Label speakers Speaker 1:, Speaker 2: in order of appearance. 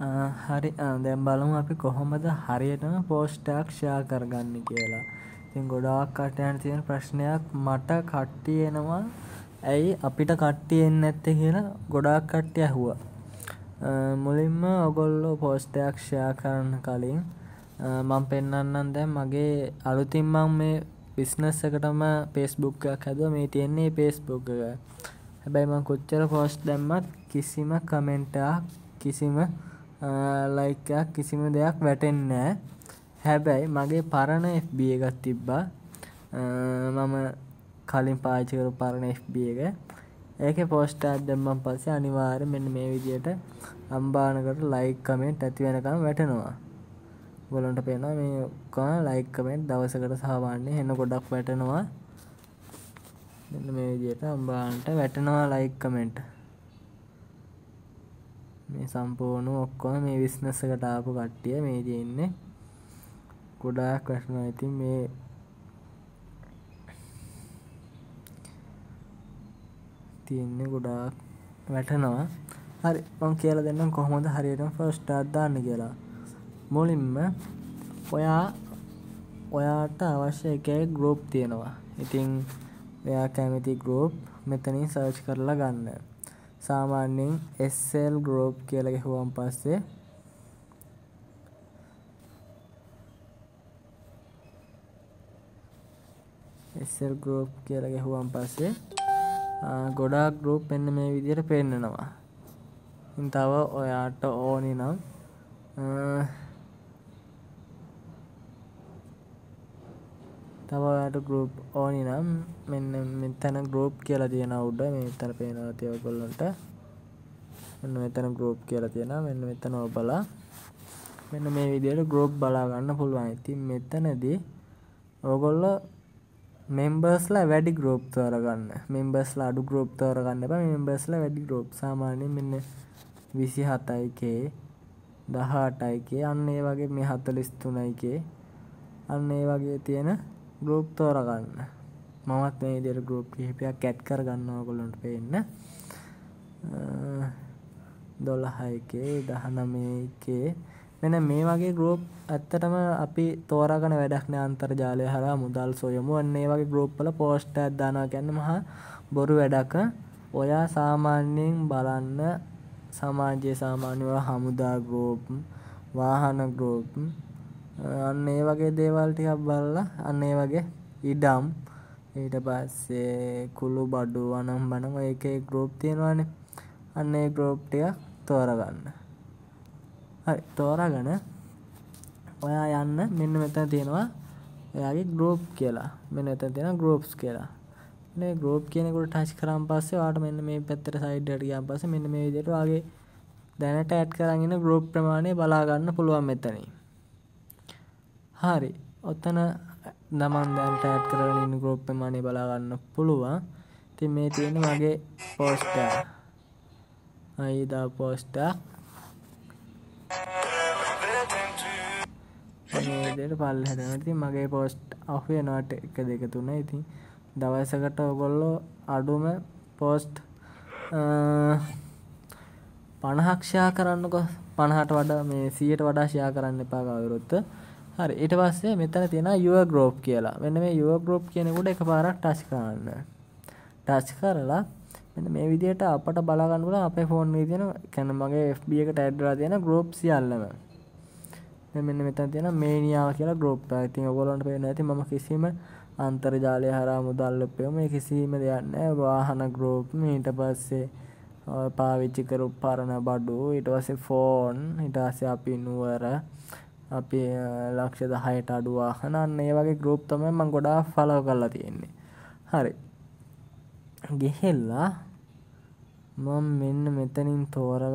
Speaker 1: හරි දැම් බලමු අපි කොහොමද හරියටම පෝස්්ටක් ෂයා කරගන්න කියලා තින් ගොඩාක් කටයන් තියෙන ප්‍රශ්නයක් මට කට්ටියනවා ඇයි අපිට කට්ටියෙන් ඇත්ත කියලා ගොඩාක් කට්ටිය ඇහුව මුලින්ම ඔගොල්ලෝ පෝස්ටයක් ෂයා කරන්න කලින් මං පෙන්න්නන්නන් දැ මගේ අලුතිම්මං මේ විස්නස් එකටම පේස්බුක්ක් හැද මේ තියෙන්නේ පේස්බුක් එක හැබැයි මං කොච්චර පෝස්් දැම්මත් කිසිම කමෙන්ටක් කිසිම ලයික් කිසිම දෙයක් වැටෙන්නෑ හැබැයි මගේ පරණ FB එකත් තිබ්බා මම කලින් පාචකරු පරණ FB එක ඒක පෝස්ටාත් දෙම්මන් පස්සේ අනිවාර මෙන්න මේ විදියට අම්බානකට ලයිකමෙන්ට් ඇතිවෙනකම් වැටනවා ගොලන්ට පේනවා මේකා ලයිකමෙන්ට් දවසකට සහවාන්නේ හෙන්න ගොඩක් වැටනවා මෙන්න මේ විදියට අම්බාන්ට වැටනවා ලයිකමෙන්ට් මේ සම්පූර්ණ ඔක්කොම මේ විස්නස කටාපු කට්ටිය මේ තියෙන්නේ ගොඩාක් වැටනවා ඉතින් මේ තියෙන්නේ ගොඩාක් වැටනවා හරි මං කියලා දෙන්නම් කොහොමද හරියටම ෆස්ට් එකක් දාන්න කියලා මුලින්ම ඔයා ඔයාට අවශ්‍ය එකේ ගෲප් තියෙනවා ඉතින් ඔයා කැමති ගෲප් මෙතනින් සර්ච් කරලා ගන්න සාමාන්‍යයෙන් SL ගෲප් කියලා ගහුවම් පස්සේ SL ගෲප් කියලා ගහුවම් පස්සේ ගොඩාක් ගෲප් මෙන්න මේ විදිහට පෙන්නනවා. ඉතින් තව ඔයාට ඕනි නම් තවට ගරුප් ඕනි නම් මෙන්න මෙතැන ගරුප් කියලා තියෙන උඩ මෙතන පේනවා තියවකොල්ලොන්ට මෙන්න මෙතන ගරුප් කියලා තියෙන මෙන්න මෙතන ඔබලා මෙන්න මේ විදියට ගරුප් බලාගන්න පුළුවන් ඉතින් මෙතනදී ඕගොල්ල මෙම්බර්ස්ලා වැඩි ගරුප් තෝරගන්න මෙම්බර්ස්ලා අඩු ගරුප් තෝරගන්න එපා මෙම්බර්ස්ලා වැඩි ගරුප් සාමාන්‍යයෙන් මෙන්න 27යික 18යික අන්න ඒ වගේ මේ 43යික අන්න ඒ වගේ තියෙන ගරුප් තෝරගන්න මමත් මේ දෙර ගරුප් කිහිපයක් ඇත් කර ගන්නවා ගොලොන්ට පෙන්න දොළහයකේ දහනමේකේ මෙන මේ වගේ ගරුප් ඇත්තටම අපි තෝරගන වැඩක්න අන්තර්ජාලය හර මුදල් සොයමු වන්නේ වගේ ගරුප්පල පෝස්්ට ඇදදානා ගැන්නම හා බොරු වැඩක ඔයා සාමාන්‍යයෙන් බලන්න සමාජය සාමාන්‍යව හමුදා ගෝප් වාහන ගෝප් අන්න ඒ වගේ දේවල් ටිකක් බලලා අන්න ඒ වගේ ඉඩම් ඊට පස්සේ කුළු බඩු වනම් බනම් ඒකේ ගෲප් තියෙනවානේ අන්න ඒ ගෲප් ටික තෝරගන්න හරි තෝරාගෙන ඔයා යන්න මෙන්න මෙතන තියෙනවා එයාගේ ගෲප් කියලා මෙන්න මෙතන තියෙනවා ගෲප්ස් කියලා මේ ගෲප් කියන එකට ටච් කරාන් පස්සේ ඔයාට මෙන්න මේ පැත්තට සයිඩ් එකට ගියාන් පස්සේ මෙන්න මේ විදිහට ඔයාගේ දැනට ඇඩ් කරගෙන ඉන්න ගෲප් ප්‍රමාණය බලා ගන්න පුළුවන් මෙතනින් හරි ඔත්තන දමන් දැන්ට ඇත් කරන ගරුප්ප මනි බලාගන්න පුළුවන් ති මේ තියෙන මගේ පෝස්ට අයිදා පෝස්ට මේදයට පල් හැදනති මගේ පෝස්ට් අහේ නොට එක දෙක තුන ඉතින් දවසකට ඔගොල්ලෝ අඩුම පෝස්ට් පණහක්ෂා කරන්නකො පණහට වඩා මේ සියට වඩා ෂයා කරන්න එපා කවුරුත්ත හරි ඊට පස්සේ මෙතන තියෙන your group කියලා. මෙන්න මේ your group කියන කොට එකපාරක් ටච් කරන්න. ටච් කරලා මෙන්න මේ විදිහට අපට බලා ගන්න පුළුවන් අපේ ෆෝන් එකේ තියෙන කියන්නේ මගේ FB එකට ඇඩ් කරලා තියෙන group සියල්ලම. දැන් මෙන්න මෙතන තියෙන මේනියා කියලා group එකක්. ඉතින් ඔයගොල්ලන්ට පේනවා ඇති මම කිසිම අන්තර්ජාලය හරහා මුදල් ලොපේ මේ කිසිම දෙයක් නැහැ. වාහන group ඊට පස්සේ පාවිච්චි කරු පරණ බඩු ඊට පස්සේ ෆෝන් ඊට පස්සේ අපි නුවර අපේ ලක්ෂ දහයට අඩුවාහනන්න ඒ වගේ ගරුප් තමයි මං ගොඩා ෆලව කරලා තියෙන්නේ හරි ගෙහෙල්ලා මම මෙන්න මෙතනින් තෝරග